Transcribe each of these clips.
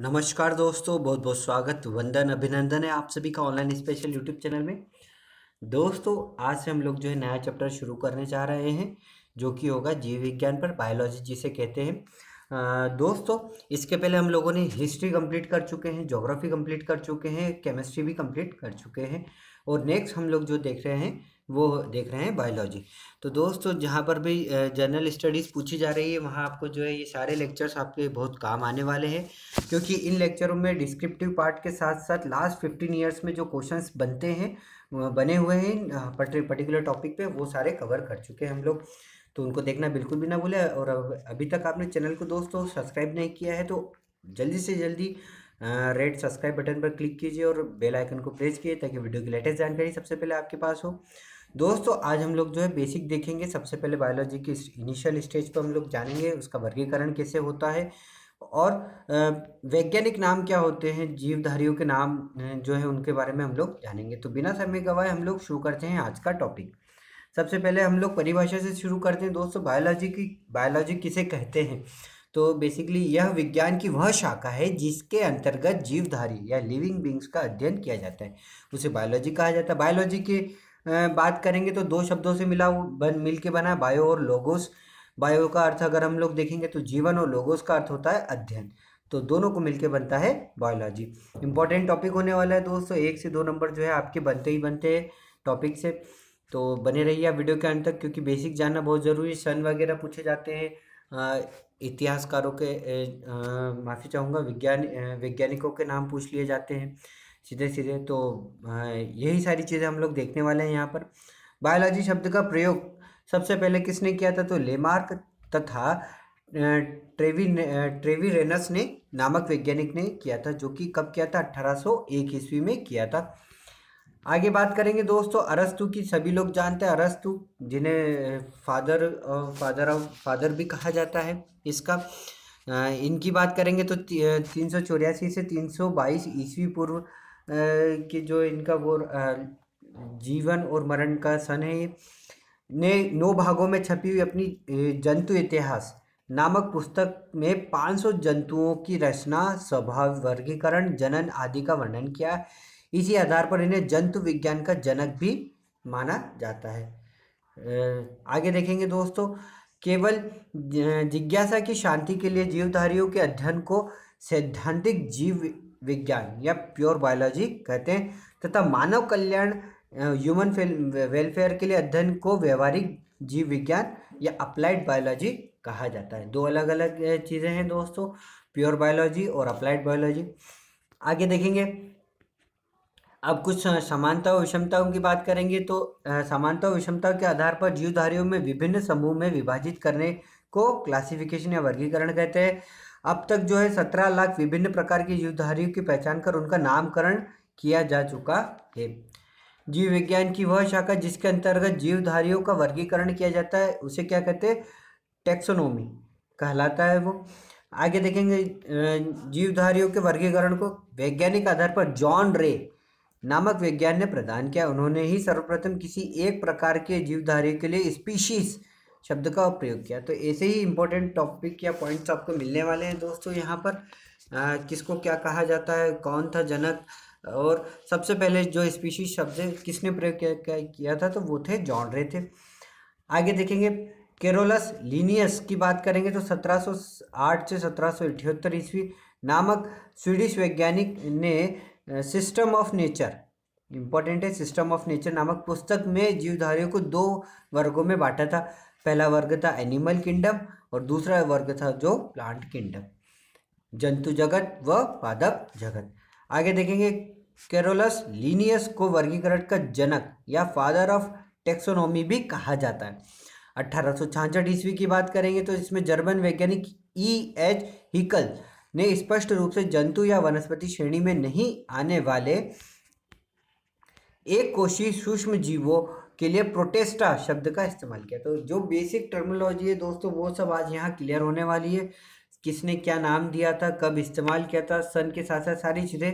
नमस्कार दोस्तों बहुत बहुत स्वागत वंदन अभिनंदन है आप सभी का ऑनलाइन स्पेशल यूट्यूब चैनल में दोस्तों आज से हम लोग जो है नया चैप्टर शुरू करने जा रहे हैं जो कि होगा जीव विज्ञान पर बायोलॉजी जिसे कहते हैं दोस्तों इसके पहले हम लोगों ने हिस्ट्री कंप्लीट कर चुके हैं जोग्राफी कंप्लीट कर चुके हैं केमिस्ट्री भी कंप्लीट कर चुके हैं और नेक्स्ट हम लोग जो देख रहे हैं वो देख रहे हैं बायोलॉजी तो दोस्तों जहाँ पर भी जनरल स्टडीज़ पूछी जा रही है वहाँ आपको जो है ये सारे लेक्चर्स आपके बहुत काम आने वाले हैं क्योंकि इन लेक्चरों में डिस्क्रिप्टिव पार्ट के साथ साथ लास्ट फिफ्टीन ईयर्स में जो क्वेश्चंस बनते हैं बने हुए हैं पर्टिकुलर टॉपिक पे वो सारे कवर कर चुके हैं हम लोग तो उनको देखना बिल्कुल भी ना भूले और अभी तक आपने चैनल को दोस्तों सब्सक्राइब नहीं किया है तो जल्दी से जल्दी रेड सब्सक्राइब बटन पर क्लिक कीजिए और बेल आइकन को प्रेस कीजिए ताकि वीडियो की लेटेस्ट जानकारी सबसे पहले आपके पास हो दोस्तों आज हम लोग जो है बेसिक देखेंगे सबसे पहले बायोलॉजी की इनिशियल स्टेज पर हम लोग जानेंगे उसका वर्गीकरण कैसे होता है और वैज्ञानिक नाम क्या होते हैं जीवधारियों के नाम जो है उनके बारे में हम लोग जानेंगे तो बिना समय गवाए हम लोग शुरू करते हैं आज का टॉपिक सबसे पहले हम लोग परिभाषा से शुरू करते हैं दोस्तों बायोलॉजी की बायोलॉजी किसे कहते हैं तो बेसिकली यह विज्ञान की वह शाखा है जिसके अंतर्गत जीवधारी या लिविंग बींग्स का अध्ययन किया जाता है उसे बायोलॉजी कहा जाता है बायोलॉजी के बात करेंगे तो दो शब्दों से मिला बन मिल के बना बायो और लोगोस बायो का अर्थ अगर हम लोग देखेंगे तो जीवन और लोगोस का अर्थ होता है अध्ययन तो दोनों को मिलकर बनता है बायोलॉजी इंपॉर्टेंट टॉपिक होने वाला है दोस्तों एक से दो नंबर जो है आपके बनते ही बनते हैं टॉपिक से तो बने रहिए आप वीडियो के अंत तक क्योंकि बेसिक जानना बहुत ज़रूरी है सन वगैरह पूछे जाते हैं इतिहासकारों के माफ़ी चाहूँगा विज्ञान वैज्ञानिकों के नाम पूछ लिए जाते हैं सीधे सीधे तो यही सारी चीज़ें हम लोग देखने वाले हैं यहाँ पर बायोलॉजी शब्द का प्रयोग सबसे पहले किसने किया था तो लेमार्क तथा ट्रेवी ट्रेवी रेनस ने नामक वैज्ञानिक ने किया था जो कि कब किया था एक ईस्वी में किया था आगे बात करेंगे दोस्तों अरस्तु की सभी लोग जानते हैं अरस्तु जिन्हें फादर फादर ऑफ फादर भी कहा जाता है इसका इनकी बात करेंगे तो तीन सौ चौरासी से तीन सौ बाईस ईस्वी पूर्व के जो इनका वो जीवन और मरण का सन है ये ने नौ भागों में छपी हुई अपनी जंतु इतिहास नामक पुस्तक में 500 जंतुओं की रचना स्वभाव वर्गीकरण जनन आदि का वर्णन किया है इसी आधार पर इन्हें जंतु विज्ञान का जनक भी माना जाता है आगे देखेंगे दोस्तों केवल जिज्ञासा की शांति के लिए जीवधारियों के अध्ययन को सैद्धांतिक जीव विज्ञान या प्योर बायोलॉजी कहते हैं तथा मानव कल्याण ह्यूमन वेलफेयर के लिए अध्ययन को व्यवहारिक जीव विज्ञान या अप्लाइड बायोलॉजी कहा जाता है दो अलग अलग चीज़ें हैं दोस्तों प्योर बायोलॉजी और अप्लाइड बायोलॉजी आगे देखेंगे अब कुछ समानता और विषमताओं की बात करेंगे तो समानता और विषमता के आधार पर जीवधारियों में विभिन्न समूह में विभाजित करने को क्लासिफिकेशन या वर्गीकरण कहते हैं अब तक जो है सत्रह लाख विभिन्न प्रकार के जीवधारियों की पहचान कर उनका नामकरण किया जा चुका है जीव विज्ञान की वह शाखा जिसके अंतर्गत जीवधारियों का वर्गीकरण किया जाता है उसे क्या कहते हैं टेक्सोनोमी कहलाता है वो आगे देखेंगे जीवधारियों के वर्गीकरण को वैज्ञानिक आधार पर जॉन रे नामक विज्ञान ने प्रदान किया उन्होंने ही सर्वप्रथम किसी एक प्रकार के जीवधारी के लिए स्पीशीज शब्द का प्रयोग किया तो ऐसे ही इंपॉर्टेंट टॉपिक या पॉइंट्स आपको मिलने वाले हैं दोस्तों यहाँ पर आ, किसको क्या कहा जाता है कौन था जनक और सबसे पहले जो स्पीशीज शब्द किसने प्रयोग किया, था तो वो थे जॉन रे थे आगे देखेंगे केरोलस लीनियस की बात करेंगे तो 1708 से सत्रह ईस्वी नामक स्वीडिश वैज्ञानिक ने सिस्टम ऑफ नेचर इम्पॉर्टेंट है सिस्टम ऑफ नेचर नामक पुस्तक में जीवधारियों को दो वर्गों में बांटा था पहला वर्ग था एनिमल किंगडम और दूसरा वर्ग था जो प्लांट किंगडम जंतु जगत व पादप जगत आगे देखेंगे कैरोलस लीनियस को वर्गीकरण का जनक या फादर ऑफ टेक्सोनोमी भी कहा जाता है अट्ठारह ईस्वी की बात करेंगे तो इसमें जर्मन वैज्ञानिक ई एच हिकल ने स्पष्ट रूप से जंतु या वनस्पति श्रेणी में नहीं आने वाले एक कोशी सूक्ष्म जीवों के लिए प्रोटेस्टा शब्द का इस्तेमाल किया तो जो बेसिक टर्मोलॉजी है दोस्तों वो सब आज यहाँ क्लियर होने वाली है किसने क्या नाम दिया था कब इस्तेमाल किया था सन के साथ साथ सारी चीज़ें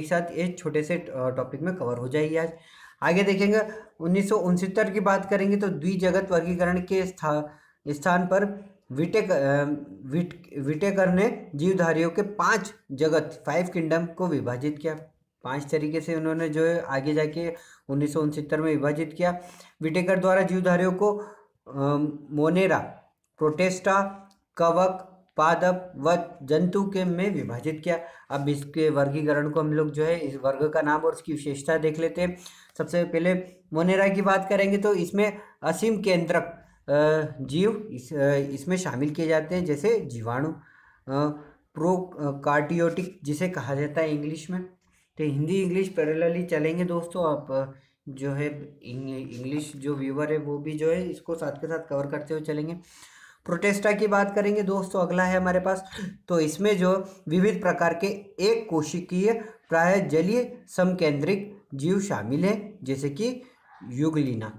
एक साथ एक छोटे से टॉपिक में कवर हो जाएगी आज आगे देखेंगे उन्नीस की बात करेंगे तो द्विजगत वर्गीकरण के स्था स्थान पर विटेक विट विटेकर ने जीवधारियों के पांच जगत फाइव किंगडम को विभाजित किया पांच तरीके से उन्होंने जो है आगे जाके उन्नीस में विभाजित किया विटेकर द्वारा जीवधारियों को मोनेरा प्रोटेस्टा कवक पादप व जंतु के में विभाजित किया अब इसके वर्गीकरण को हम लोग जो है इस वर्ग का नाम और उसकी विशेषता देख लेते हैं सबसे पहले मोनेरा की बात करेंगे तो इसमें असीम केंद्रक जीव इस इसमें शामिल किए जाते हैं जैसे जीवाणु प्रोकार्टियोटिक जिसे कहा जाता है इंग्लिश में तो हिंदी इंग्लिश पैरेलली चलेंगे दोस्तों आप जो है इंग्लिश जो व्यूवर है वो भी जो है इसको साथ के साथ कवर करते हुए चलेंगे प्रोटेस्टा की बात करेंगे दोस्तों अगला है हमारे पास तो इसमें जो विविध प्रकार के एक कोशिकीय प्राय जलीय समकेंद्रिक जीव शामिल हैं जैसे कि युगलीना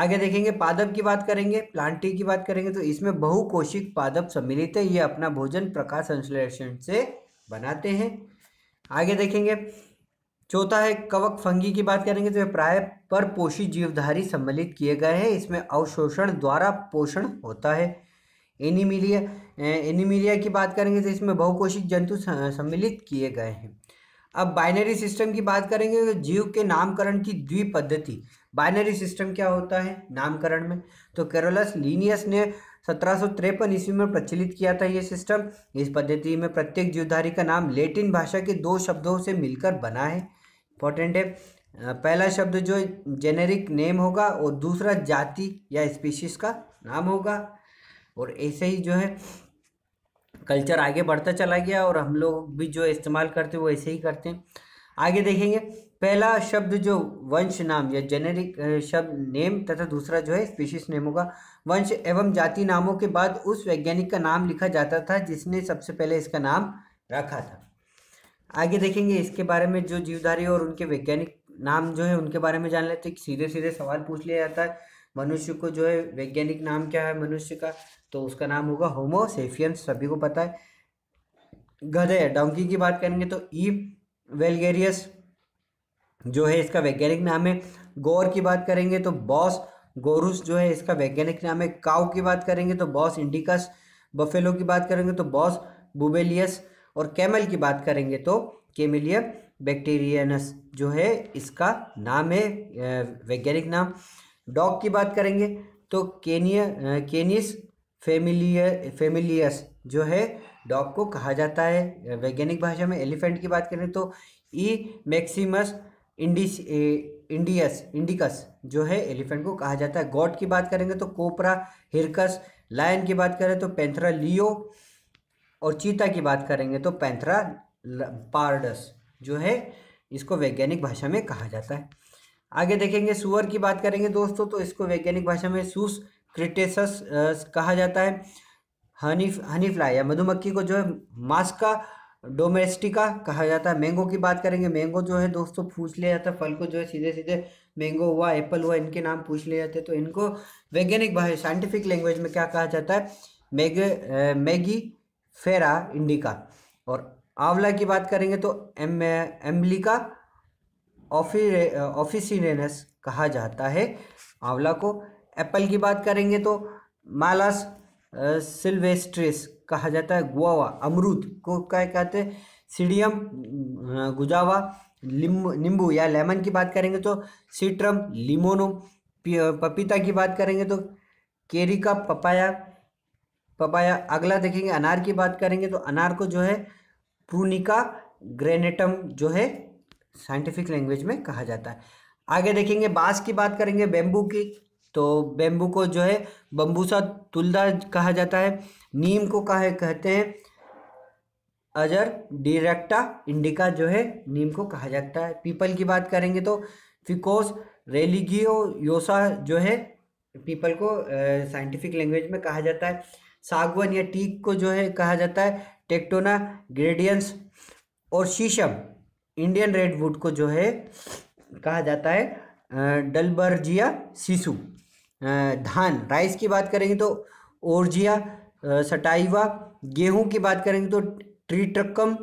आगे देखेंगे पादप की बात करेंगे प्लांटी की बात करेंगे तो इसमें बहुकोशिक पादप सम्मिलित है ये अपना भोजन प्रकाश संश्लेषण से बनाते हैं आगे देखेंगे चौथा है कवक फंगी की बात करेंगे तो ये प्राय पोषी जीवधारी सम्मिलित किए गए हैं इसमें अवशोषण द्वारा पोषण होता है एनिमिलिया एनीमिलिया की बात करेंगे तो इसमें बहुकोशिक जंतु सम्मिलित किए गए हैं अब बाइनरी सिस्टम की बात करेंगे तो जीव के नामकरण की द्वि पद्धति बाइनरी सिस्टम क्या होता है नामकरण में तो कैरोलस लीनियस ने सत्रह सौ ईस्वी में प्रचलित किया था ये सिस्टम इस पद्धति में प्रत्येक जीवधारी का नाम लेटिन भाषा के दो शब्दों से मिलकर बना है इंपॉर्टेंट है पहला शब्द जो जेनेरिक नेम होगा और दूसरा जाति या स्पीशीज का नाम होगा और ऐसे ही जो है कल्चर आगे बढ़ता चला गया और हम लोग भी जो इस्तेमाल करते हैं वो ऐसे ही करते हैं आगे देखेंगे पहला शब्द जो वंश नाम या जेनेरिक शब्द नेम तथा दूसरा जो है स्पीशीज नेम होगा वंश एवं जाति नामों के बाद उस वैज्ञानिक का नाम लिखा जाता था जिसने सबसे पहले इसका नाम रखा था आगे देखेंगे इसके बारे में जो जीवधारी और उनके वैज्ञानिक नाम जो है उनके बारे में जान लेते सीधे सीधे सवाल पूछ लिया जाता है मनुष्य को जो है वैज्ञानिक नाम क्या है मनुष्य का तो उसका नाम होगा होमोसेफियंस सभी को पता है गधे डोंकी की बात करेंगे तो ई वेलगेरियस जो है इसका वैज्ञानिक नाम है गौर की बात करेंगे तो बॉस गोरुस जो है इसका वैज्ञानिक नाम है काउ की बात करेंगे तो बॉस इंडिकस बफेलो की बात करेंगे तो बॉस बुबेलियस और कैमल की बात करेंगे तो केमिलियम बैक्टीरियनस जो है इसका नाम है वैज्ञानिक नाम डॉग की बात करेंगे तो केनिया केनिस फेमिलियर फेमिलियस जो है डॉग को कहा जाता है वैज्ञानिक भाषा में एलिफेंट की बात करें तो ई मैक्सिमस इंडिस इंडियस इंडिकस जो है एलिफेंट को कहा जाता है गॉड की बात करेंगे तो कोपरा हिरकस लायन की बात करें तो पैंथरा लियो और चीता की बात करेंगे तो पैंथरा पार्डस जो है इसको वैज्ञानिक भाषा में कहा जाता है आगे देखेंगे सुअर की बात करेंगे दोस्तों तो इसको वैज्ञानिक भाषा में सूस क्रिटेसस कहा जाता है हनी हनी फ्लाई या मधुमक्खी को जो है मास्का डोमेस्टिका कहा जाता है मैंगो की बात करेंगे मैंगो जो है दोस्तों पूछ लिया जाता है फल को जो है सीधे सीधे मैंगो हुआ एप्पल हुआ इनके नाम पूछ लिए जाते हैं तो इनको वैज्ञानिक भाषा साइंटिफिक लैंग्वेज में क्या कहा जाता है मैगे मैगी फेरा इंडिका और आंवला की बात करेंगे तो एम एम्बलिका ऑफिरे ऑफिसिनेस uh, कहा जाता है आंवला को एप्पल की बात करेंगे तो मालास सिल्वेस्ट्रिस uh, कहा जाता है गुआवा अमरूद को क्या कहते हैं सीडियम uh, गुजावा नींबू या लेमन की बात करेंगे तो सीट्रम लिमोनो पपीता की बात करेंगे तो केरी का पपाया पपाया अगला देखेंगे अनार की बात करेंगे तो अनार को जो है प्रूनिका ग्रेनेटम जो है साइंटिफिक लैंग्वेज में कहा जाता है आगे देखेंगे बांस की बात करेंगे बेम्बू की तो बेम्बू को जो है बम्बूसा तुलदा कहा जाता है नीम को कहा कहते हैं अजर डिरेक्टा इंडिका जो है नीम को कहा जाता है पीपल की बात करेंगे तो फिकोस रेलिगियो योसा जो है पीपल को साइंटिफिक लैंग्वेज में कहा जाता है सागवन या टीक को जो है कहा जाता है टेक्टोना ग्रेडियंस और शीशम इंडियन रेडवुड को जो है कहा जाता है डलबर्जिया शिशु धान राइस की बात करेंगे तो ओरजिया सटाइवा गेहूं की बात करेंगे तो ट्रीट्रकम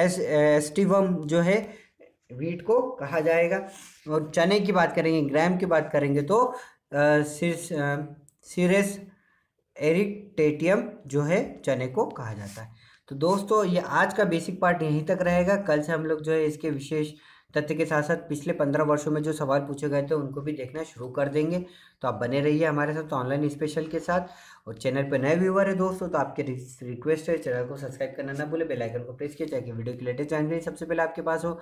एस एस्टिवम जो है वीट को कहा जाएगा और चने की बात करेंगे ग्राम की बात करेंगे तो सिरस एरिटेटियम जो है चने को कहा जाता है तो दोस्तों ये आज का बेसिक पार्ट यहीं तक रहेगा कल से हम लोग जो है इसके विशेष तथ्य के साथ साथ पिछले पंद्रह वर्षों में जो सवाल पूछे गए थे उनको भी देखना शुरू कर देंगे तो आप बने रहिए हमारे साथ ऑनलाइन स्पेशल के साथ और चैनल पर नए व्यूवर है दोस्तों तो आपके रिक्वेस्ट है चैनल को सब्सक्राइब करना ना भूले बेल आइकन को प्रेस किया ताकि वीडियो की लेटेस्ट जानकारी सबसे पहले आपके पास हो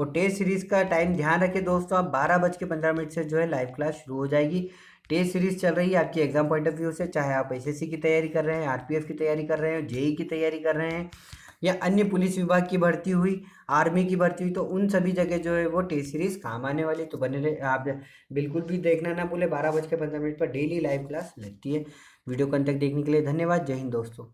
और टेस्ट सीरीज़ का टाइम ध्यान रखें दोस्तों आप बारह बज के पंद्रह मिनट से जो है लाइव क्लास शुरू हो जाएगी टेस्ट सीरीज चल रही है आपकी एग्जाम पॉइंट ऑफ व्यू से चाहे आप एसएससी की तैयारी कर रहे हैं आरपीएफ की तैयारी कर रहे हैं जेई की तैयारी कर रहे हैं या अन्य पुलिस विभाग की भर्ती हुई आर्मी की भर्ती हुई तो उन सभी जगह जो है वो टेस्ट सीरीज काम आने वाली तो बने रहे आप बिल्कुल भी देखना ना बोले बारह बज के पंद्रह मिनट पर डेली लाइव क्लास लगती है वीडियो को अंत तक देखने के लिए धन्यवाद जय हिंद दोस्तों